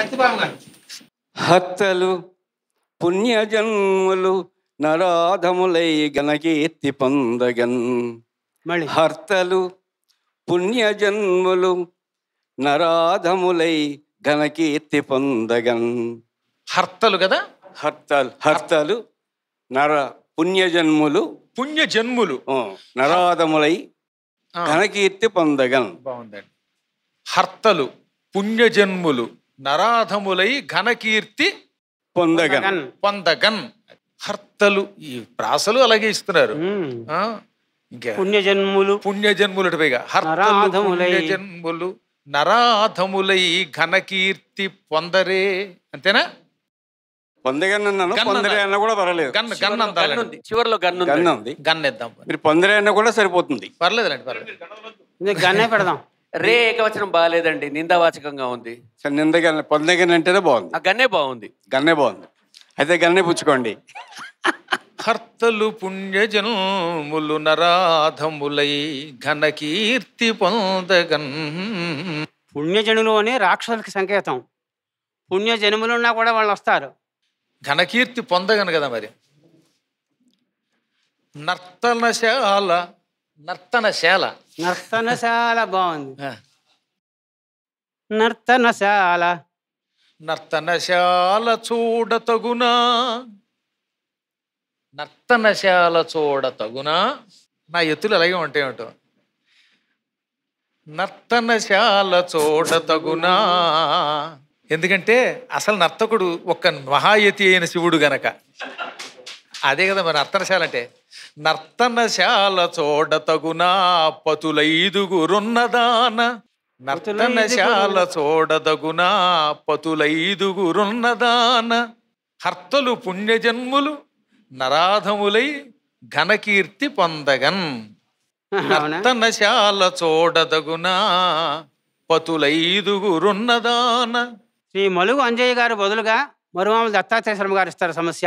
శక్తిభావం పుణ్య పుణ్యజన్ములు నరాధములై గణకీర్తి పొందగన్ హర్తలు పుణ్యజన్ములు నరాధములై గణకీర్తి పొందగన్ హర్తలు కదా హర్తలు హర్తలు నర పుణ్యజన్ములు పుణ్యజన్ములు నరాధములై ఘనకీర్తి పొందగన్ బాగుందండి హర్తలు పుణ్యజన్ములు నరాధములై ఘనకీర్తి పొందగన్ పొందగన్ హర్తలు ఈ ప్రాసలు అలాగే ఇస్తున్నారు పుణ్యజన్ములు పుణ్యజన్ములు పైగా హర్తములు నరాధములై ఘనకీర్తి పొందరే అంతేనా పొందగన్నా పొందరే అన్న కూడా పర్లేదు చివరిలో గన్ను ఉంది గన్ మీరు పొందరే అన్న కూడా సరిపోతుంది పర్లేదు పర్లేదు గన్నే పెడదాం రే ఏకవచనం బాగాలేదండి నిందావాచకంగా ఉంది నింద నిందగన్న పొందగనంటేనే బాగుంది ఆ గన్నే బాగుంది గన్నే బాగుంది అయితే గన్నే పుచ్చుకోండి హర్తలు పుణ్యజనములు నరాధములై ఘనకీర్తి పొందగన్ పుణ్యజనులు అని రాక్షసులకి సంకేతం పుణ్యజనుములు ఉన్నా కూడా వాళ్ళు వస్తారు ఘనకీర్తి పొందగను కదా మరి నర్తనశాల నర్తనశాల నర్తనశాల బాగుంది నర్తనశాల నర్తనశాల చూడ తగునా నర్తనశాల చూడ తగునా నా ఎత్తులు అలాగే ఉంటాయేమిటో నర్తనశాల చూడ తగునా ఎందుకంటే అసలు నర్తకుడు ఒక్క మహాయతి అయిన శివుడు గనక అదే కదా మరి నర్తనశాల అంటే నర్తనశాల చోడ తగునా పతులైదుగురున్నదాన నర్తనశాల చోడదగునా పతులైదుగురున్నదాన హర్తలు పుణ్యజన్ములు నరాధములై ఘనకీర్తి పొందగన్ నర్తనశాల చోడదగునా పతులైదుగురున్నదాన శ్రీ మలుగు అంజయ్య గారు బదులుగా మరుమాములు దత్తాత్రేయ శర్మ గారు ఇస్తారు సమస్య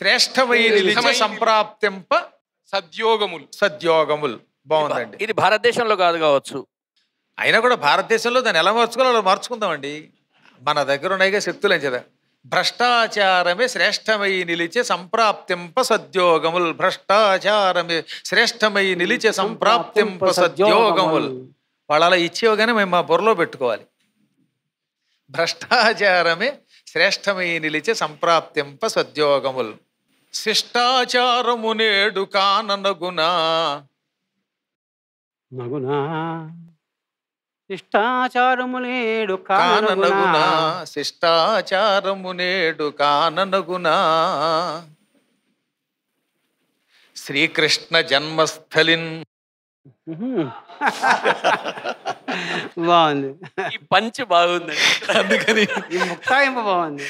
శ్రేష్టమై సంప్రాప్తింప సద్యోగములు సద్యోగములు బాగుందండి ఇది భారతదేశంలో కాదు కావచ్చు అయినా కూడా భారతదేశంలో దాన్ని ఎలా మార్చుకోవాలో మార్చుకుందామండి మన దగ్గర ఉన్నాయి శక్తులు అని కదా భ్రష్టాచారమే శ్రేష్టమై నిలిచే సంప్రాప్తింప సద్యోగముల్ భ్రష్టాచారమే శ్రేష్టమై నిలిచే సంప్రాప్తింప సద్యోగముల్ వాళ్ళ అలా ఇచ్చేవగానే మేము మా బుర్రలో పెట్టుకోవాలి భ్రష్టాచారమే శ్రేష్టమై నిలిచే సంప్రాప్తింప సద్యోగముల్ శిష్టాచారము నేడు కాననగునా నగునా శిష్టాచారము నేడు కాననగునా శిష్టాచారము నేడు కాననగునా శ్రీకృష్ణ జన్మస్థలిన్ బాగుంది ఈ పంచ్ బాగుంది అందుకని ముక్తాయింపు బాగుంది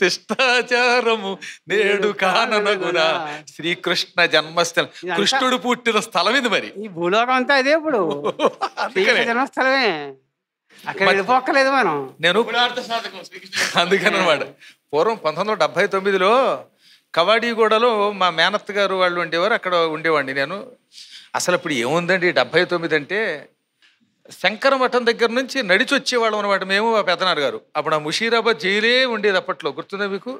శిష్టాచారము నేడు కాననగురా శ్రీకృష్ణ జన్మస్థలం కృష్ణుడు పుట్టిన స్థలం ఇది మరి ఈ భూలోకం అంతా అదే ఇప్పుడు జన్మస్థలమే అక్కడ వెళ్ళిపోక్కలేదు మనం నేను అందుకని అనమాట పూర్వం పంతొమ్మిది వందల డెబ్బై తొమ్మిదిలో కబడ్డీ కవాడీగూడలో మా మేనత్ గారు వాళ్ళు ఉండేవారు అక్కడ ఉండేవాడిని నేను అసలు ఇప్పుడు ఏముందండి డెబ్బై తొమ్మిది అంటే శంకర మఠం దగ్గర నుంచి నడిచి వచ్చేవాళ్ళం అనమాట మేము మా పెద్దనారు గారు అప్పుడు ఆ ముషీరాబాద్ జైలే ఉండేది అప్పట్లో గుర్తుందా మీకు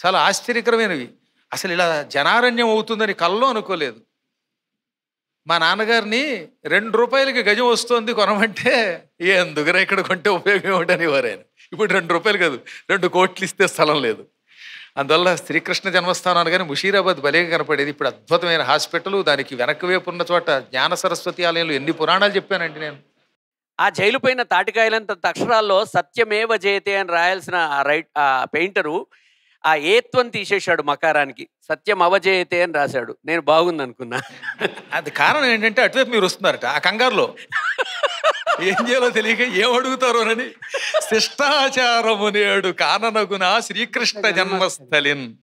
చాలా ఆశ్చర్యకరమైనవి అసలు ఇలా జనారణ్యం అవుతుందని కల్లో అనుకోలేదు మా నాన్నగారిని రెండు రూపాయలకి గజం వస్తుంది కొనమంటే ఎందుకురా ఇక్కడ కొంటే ఉపయోగం ఏమిటనేవారు ఆయన ఇప్పుడు రెండు రూపాయలు కాదు రెండు కోట్లు ఇస్తే స్థలం లేదు అందువల్ల శ్రీకృష్ణ జన్మస్థానాలు కానీ ముషీరాబాద్ భలేగా కనపడేది ఇప్పుడు అద్భుతమైన హాస్పిటల్ దానికి వెనక్కి వైపు ఉన్న చోట జ్ఞాన సరస్వతి ఆలయంలో ఎన్ని పురాణాలు చెప్పానండి నేను ఆ జైలు పైన తాటికాయలంత అక్షరాల్లో సత్యమేవ జయతే అని రాయాల్సిన రైట్ ఆ పెయింటరు ఆ ఏత్వం తీసేశాడు మకారానికి సత్యం అవజయతే అని రాశాడు నేను బాగుంది అనుకున్నా అది కారణం ఏంటంటే అటువైపు మీరు వస్తున్నారట ఆ కంగారులో ఏం చేయాలో తెలియక ఏం అడుగుతారు అని శిష్టాచారమునేడు కాననగునా శ్రీకృష్ణ జన్మస్థలిన్